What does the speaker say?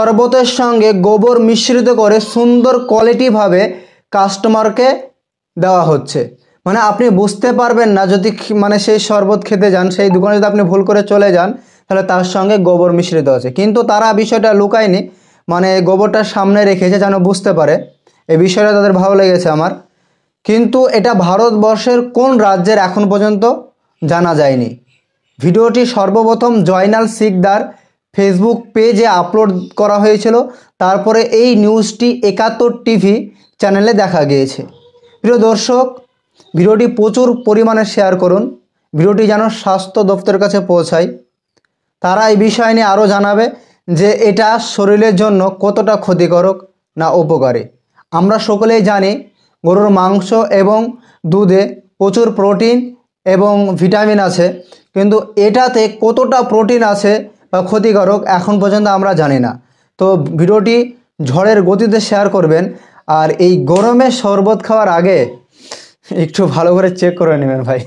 শরবতের সঙ্গে গোবর মিশ্রিত করে সুন্দর কোয়ালিটিভাবে কাস্টমারকে দেওয়া হচ্ছে মানে আপনি বুঝতে পারবেন না যদি মানে সেই শরবত খেতে যান সেই দোকানে যদি আপনি ভুল করে চলে যান তাহলে তার সঙ্গে গোবর মিশ্রিত আছে কিন্তু তারা বিষয়টা লুকায়নি মানে গোবরটা সামনে রেখেছে যেন বুঝতে পারে এই বিষয়টা তাদের ভালো লেগেছে আমার কিন্তু এটা ভারতবর্ষের কোন রাজ্যের এখন পর্যন্ত জানা যায়নি ভিডিওটি সর্বপ্রথম জয়নাল সিকদার ফেসবুক পেজে আপলোড করা হয়েছিল তারপরে এই নিউজটি একাত্তর টিভি চ্যানেলে দেখা গিয়েছে প্রিয় দর্শক ভিডিওটি প্রচুর পরিমাণে শেয়ার করুন ভিডিওটি যেন স্বাস্থ্য দপ্তরের কাছে পৌঁছায় তারা এই বিষয় নিয়ে আরও জানাবে যে এটা শরীরের জন্য কতটা ক্ষতিকারক না উপকারী আমরা সকলেই জানি গরুর মাংস এবং দুধে প্রচুর প্রোটিন এবং ভিটামিন আছে কিন্তু এটাতে কতটা প্রোটিন আছে বা ক্ষতিকারক এখন পর্যন্ত আমরা জানি না তো ভিডিওটি ঝড়ের গতিতে শেয়ার করবেন আর এই গরমে শরবত খাওয়ার আগে একটু ভালো করে চেক করে নেবেন ভাই